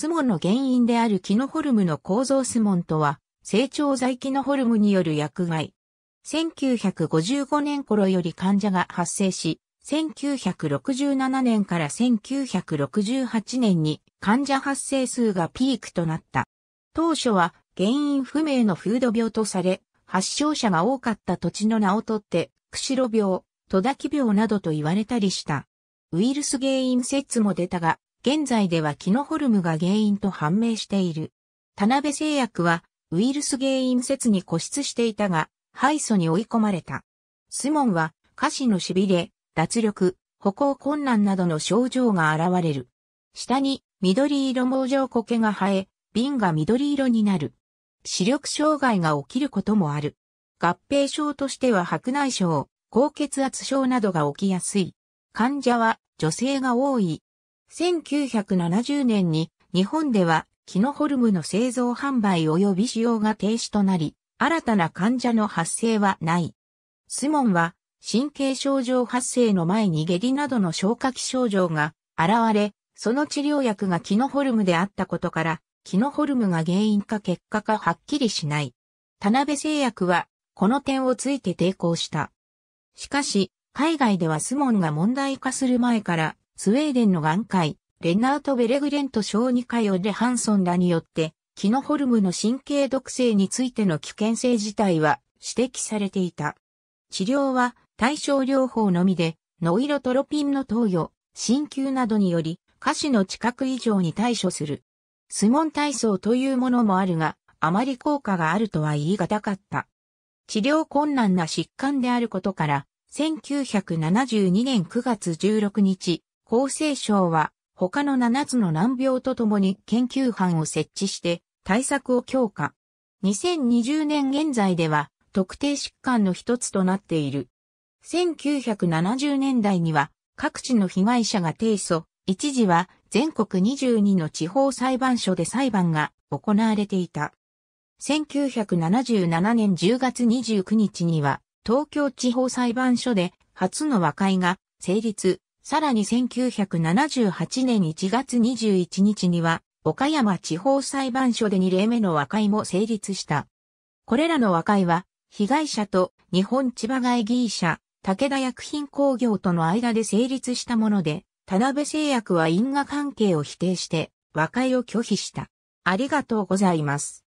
スモンの原因であるキノホルムの構造スモンとは、成長剤キノホルムによる薬害。1955年頃より患者が発生し、1967年から1968年に患者発生数がピークとなった。当初は原因不明のフード病とされ、発症者が多かった土地の名をとって、釧路病、戸田木病などと言われたりした。ウイルス原因説も出たが、現在ではキノホルムが原因と判明している。田辺製薬はウイルス原因説に固執していたが、敗訴に追い込まれた。スモンは、下肢の痺れ、脱力、歩行困難などの症状が現れる。下に緑色毛状苔が生え、瓶が緑色になる。視力障害が起きることもある。合併症としては白内障、高血圧症などが起きやすい。患者は女性が多い。1970年に日本ではキノホルムの製造販売及び使用が停止となり、新たな患者の発生はない。スモンは神経症状発生の前に下痢などの消化器症状が現れ、その治療薬がキノホルムであったことから、キノホルムが原因か結果かはっきりしない。田辺製薬は、この点をついて抵抗した。しかし、海外ではスモンが問題化する前から、スウェーデンの眼界、レナート・ベレグレント小児科ヨレハンソンらによって、キノホルムの神経毒性についての危険性自体は指摘されていた。治療は対症療法のみで、ノイロトロピンの投与、鍼灸などにより、下肢の近く異常に対処する。スモン体操というものもあるが、あまり効果があるとは言い難かった。治療困難な疾患であることから、1972年9月16日、厚生省は他の7つの難病とともに研究班を設置して対策を強化。2020年現在では特定疾患の一つとなっている。1970年代には各地の被害者が提訴、一時は全国22の地方裁判所で裁判が行われていた。1977年10月29日には東京地方裁判所で初の和解が成立、さらに1978年1月21日には、岡山地方裁判所で2例目の和解も成立した。これらの和解は、被害者と日本千葉外議者、武田薬品工業との間で成立したもので、田辺製薬は因果関係を否定して和解を拒否した。ありがとうございます。